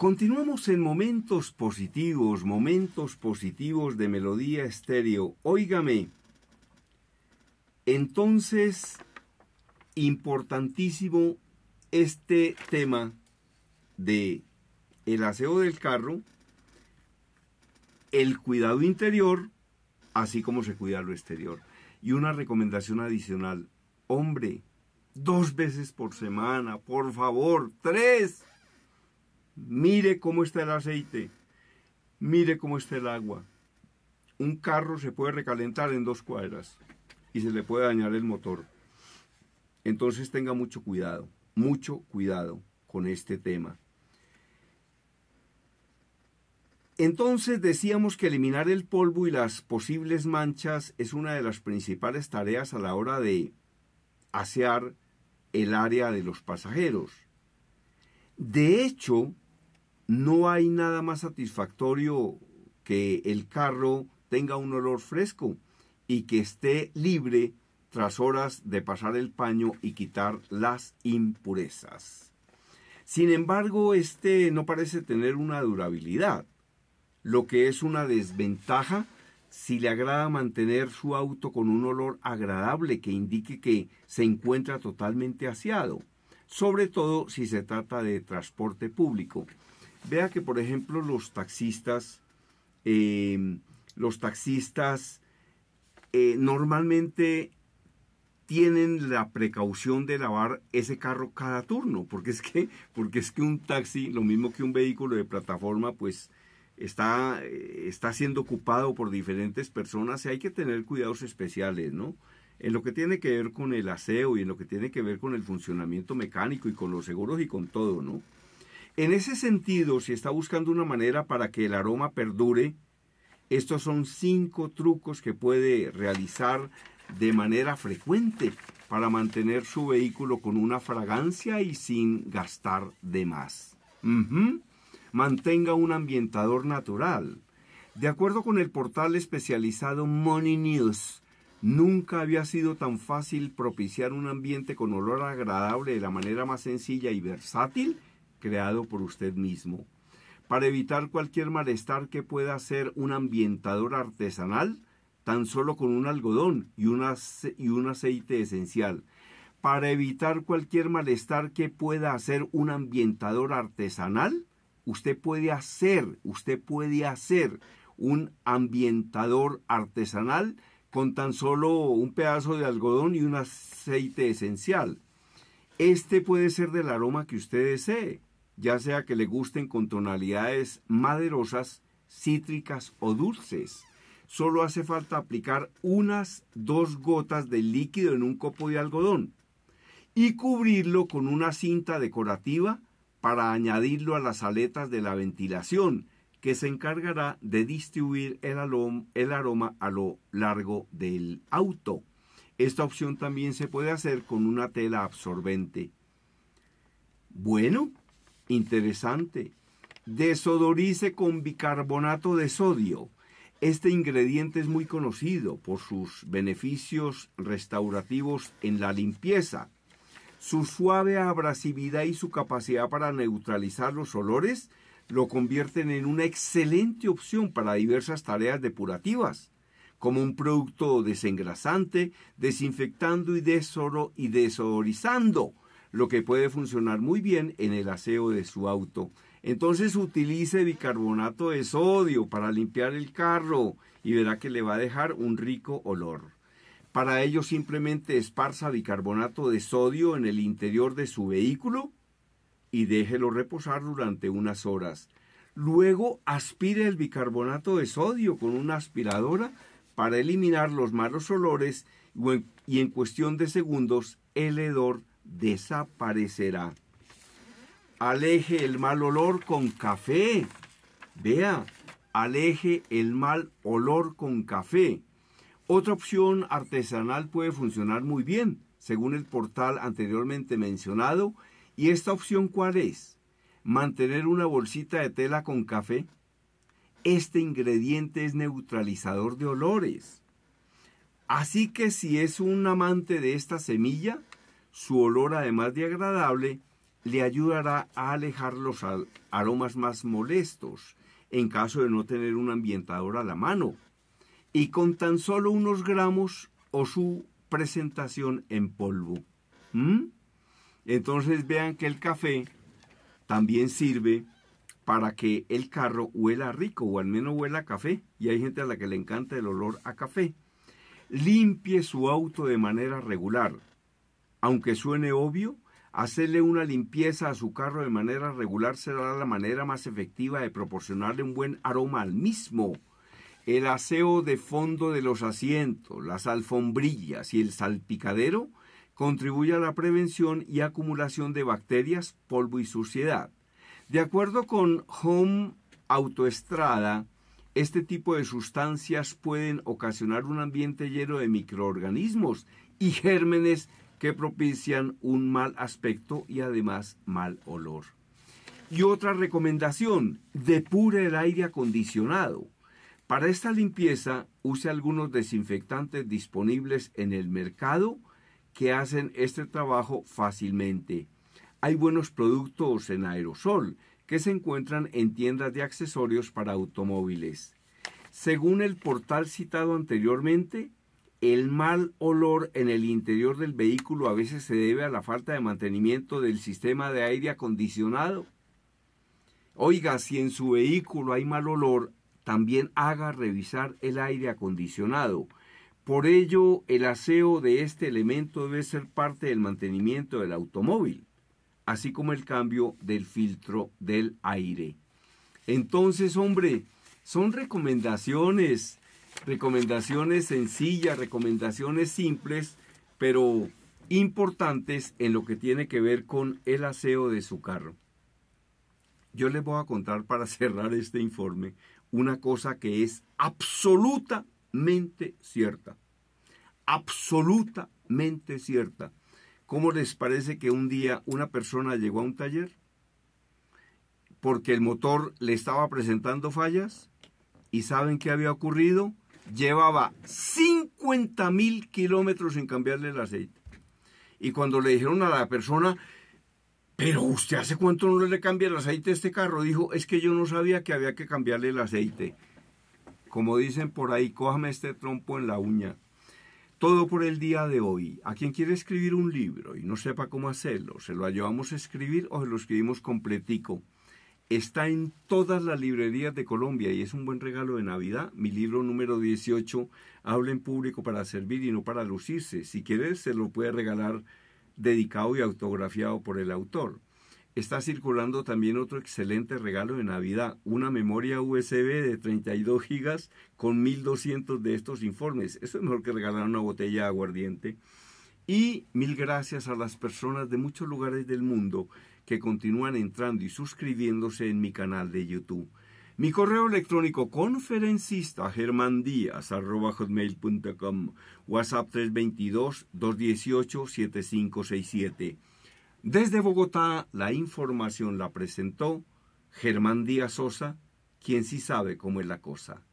Continuamos en momentos positivos, momentos positivos de melodía estéreo. Óigame, entonces, importantísimo este tema de el aseo del carro, el cuidado interior, así como se cuida lo exterior. Y una recomendación adicional, hombre, dos veces por semana, por favor, tres, Mire cómo está el aceite. Mire cómo está el agua. Un carro se puede recalentar en dos cuadras y se le puede dañar el motor. Entonces tenga mucho cuidado, mucho cuidado con este tema. Entonces decíamos que eliminar el polvo y las posibles manchas es una de las principales tareas a la hora de asear el área de los pasajeros. De hecho, no hay nada más satisfactorio que el carro tenga un olor fresco y que esté libre tras horas de pasar el paño y quitar las impurezas. Sin embargo, este no parece tener una durabilidad, lo que es una desventaja si le agrada mantener su auto con un olor agradable que indique que se encuentra totalmente aseado, sobre todo si se trata de transporte público Vea que, por ejemplo, los taxistas, em, los taxistas eh, normalmente tienen la precaución de lavar ese carro cada turno, porque es que, porque es que un taxi, lo mismo que un vehículo de plataforma, pues está, eh, está siendo ocupado por diferentes personas y hay que tener cuidados especiales, ¿no? En lo que tiene que ver con el aseo y en lo que tiene que ver con el funcionamiento mecánico y con los seguros y con todo, ¿no? En ese sentido, si está buscando una manera para que el aroma perdure, estos son cinco trucos que puede realizar de manera frecuente para mantener su vehículo con una fragancia y sin gastar de más. Mantenga un ambientador natural. De acuerdo con el portal especializado Money News, nunca había sido tan fácil propiciar un ambiente con olor agradable de la manera más sencilla y versátil creado por usted mismo. Para evitar cualquier malestar que pueda hacer un ambientador artesanal, tan solo con un algodón y, un y un aceite esencial. Para evitar cualquier malestar que pueda hacer un ambientador artesanal, usted puede hacer, usted puede hacer un ambientador artesanal con tan solo un pedazo de algodón y un aceite esencial. Este puede ser del aroma que usted desee ya sea que le gusten con tonalidades maderosas, cítricas o dulces. Solo hace falta aplicar unas dos gotas de líquido en un copo de algodón y cubrirlo con una cinta decorativa para añadirlo a las aletas de la ventilación, que se encargará de distribuir el, el aroma a lo largo del auto. Esta opción también se puede hacer con una tela absorbente. Bueno, Interesante. Desodorice con bicarbonato de sodio. Este ingrediente es muy conocido por sus beneficios restaurativos en la limpieza. Su suave abrasividad y su capacidad para neutralizar los olores lo convierten en una excelente opción para diversas tareas depurativas, como un producto desengrasante, desinfectando y, desodorizando lo que puede funcionar muy bien en el aseo de su auto. Entonces utilice bicarbonato de sodio para limpiar el carro y verá que le va a dejar un rico olor. Para ello simplemente esparza bicarbonato de sodio en el interior de su vehículo y déjelo reposar durante unas horas. Luego aspire el bicarbonato de sodio con una aspiradora para eliminar los malos olores y en cuestión de segundos el hedor desaparecerá. Aleje el mal olor con café. Vea, aleje el mal olor con café. Otra opción artesanal puede funcionar muy bien, según el portal anteriormente mencionado. ¿Y esta opción cuál es? Mantener una bolsita de tela con café. Este ingrediente es neutralizador de olores. Así que si es un amante de esta semilla, su olor, además de agradable, le ayudará a alejar los aromas más molestos en caso de no tener un ambientador a la mano. Y con tan solo unos gramos o su presentación en polvo. ¿Mm? Entonces vean que el café también sirve para que el carro huela rico o al menos huela a café. Y hay gente a la que le encanta el olor a café. Limpie su auto de manera regular aunque suene obvio, hacerle una limpieza a su carro de manera regular será la manera más efectiva de proporcionarle un buen aroma al mismo. El aseo de fondo de los asientos, las alfombrillas y el salpicadero contribuye a la prevención y acumulación de bacterias, polvo y suciedad. De acuerdo con Home Autoestrada, este tipo de sustancias pueden ocasionar un ambiente lleno de microorganismos y gérmenes que propician un mal aspecto y además mal olor. Y otra recomendación, depure el aire acondicionado. Para esta limpieza, use algunos desinfectantes disponibles en el mercado que hacen este trabajo fácilmente. Hay buenos productos en aerosol que se encuentran en tiendas de accesorios para automóviles. Según el portal citado anteriormente, el mal olor en el interior del vehículo a veces se debe a la falta de mantenimiento del sistema de aire acondicionado. Oiga, si en su vehículo hay mal olor, también haga revisar el aire acondicionado. Por ello, el aseo de este elemento debe ser parte del mantenimiento del automóvil, así como el cambio del filtro del aire. Entonces, hombre, son recomendaciones recomendaciones sencillas, recomendaciones simples, pero importantes en lo que tiene que ver con el aseo de su carro. Yo les voy a contar para cerrar este informe una cosa que es absolutamente cierta. Absolutamente cierta. ¿Cómo les parece que un día una persona llegó a un taller porque el motor le estaba presentando fallas? ¿Y saben qué había ocurrido? Llevaba 50 mil kilómetros sin cambiarle el aceite. Y cuando le dijeron a la persona, pero usted hace cuánto no le cambia el aceite a este carro, dijo, es que yo no sabía que había que cambiarle el aceite. Como dicen por ahí, cójame este trompo en la uña. Todo por el día de hoy. A quien quiere escribir un libro y no sepa cómo hacerlo, se lo ayudamos a escribir o se lo escribimos completico. Está en todas las librerías de Colombia y es un buen regalo de Navidad. Mi libro número 18, Habla en público para servir y no para lucirse. Si quieres, se lo puede regalar dedicado y autografiado por el autor. Está circulando también otro excelente regalo de Navidad, una memoria USB de 32 gigas con 1200 de estos informes. Eso es mejor que regalar una botella de aguardiente. Y mil gracias a las personas de muchos lugares del mundo que continúan entrando y suscribiéndose en mi canal de YouTube. Mi correo electrónico conferencista germandías.com, WhatsApp 322-218-7567. Desde Bogotá, la información la presentó Germán Díaz Sosa, quien sí sabe cómo es la cosa.